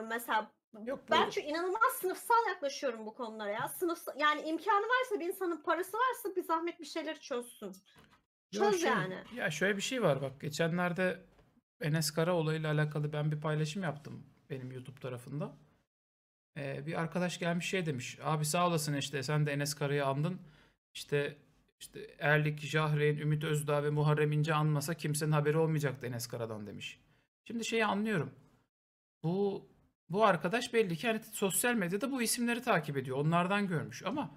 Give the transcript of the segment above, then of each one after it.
düşünüyorum mesela. Yok, ben buyurun. çünkü inanılmaz sınıfsal yaklaşıyorum bu konulara ya. sınıfsal yani imkanı varsa bir insanın parası varsa bir zahmet bir şeyler çözsün. Çöz Yok, şey, yani. Ya şöyle bir şey var bak geçenlerde Enes Kara ile alakalı ben bir paylaşım yaptım benim YouTube tarafında. Ee, bir arkadaş gelmiş şey demiş. Abi sağ olasın işte sen de Enes Kara'yı andın. İşte işte Erlik, Jahreyn, Ümit Özdağ ve Muharrem İnce anmasa kimsenin haberi olmayacaktı Enes Kara'dan demiş. Şimdi şeyi anlıyorum. Bu bu arkadaş belli ki hani sosyal medyada bu isimleri takip ediyor. Onlardan görmüş ama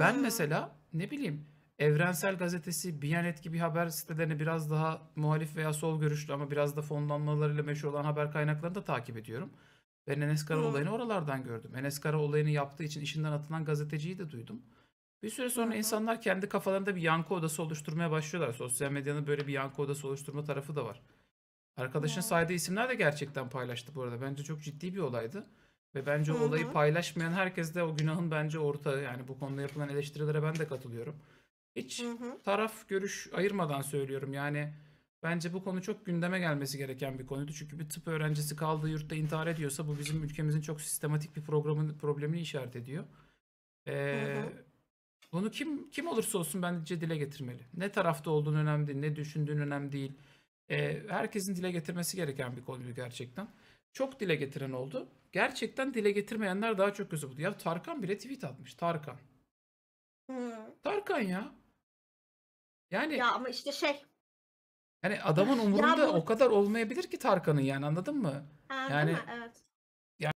ben hmm. mesela ne bileyim Evrensel Gazetesi, Biyanet gibi haber sitelerini biraz daha muhalif veya sol görüşlü ama biraz da fonlanmalarıyla meşhur olan haber kaynaklarını da takip ediyorum. Ben Enes Kara hmm. olayını oralardan gördüm. Enes Kara olayını yaptığı için işinden atılan gazeteciyi de duydum. Bir süre sonra insanlar kendi kafalarında bir yankı odası oluşturmaya başlıyorlar. Sosyal medyanın böyle bir yankı odası oluşturma tarafı da var. Arkadaşın saydığı isimler de gerçekten paylaştı bu arada. Bence çok ciddi bir olaydı. Ve bence o olayı paylaşmayan herkes de o günahın bence ortağı. Yani bu konuda yapılan eleştirilere ben de katılıyorum. Hiç taraf görüş ayırmadan söylüyorum. Yani bence bu konu çok gündeme gelmesi gereken bir konuydu. Çünkü bir tıp öğrencisi kaldığı yurtta intihar ediyorsa bu bizim ülkemizin çok sistematik bir programın problemini işaret ediyor. Ee, bunu kim kim olursa olsun bence dile getirmeli. Ne tarafta olduğun önemli değil, ne düşündüğün önemli değil. E, herkesin dile getirmesi gereken bir konu gerçekten. Çok dile getiren oldu. Gerçekten dile getirmeyenler daha çok gözü buldu. Ya Tarkan bile tweet atmış. Tarkan. Hmm. Tarkan ya. Yani ya ama işte şey yani adamın umurunda bu... o kadar olmayabilir ki Tarkan'ın yani anladın mı? Ha, yani evet.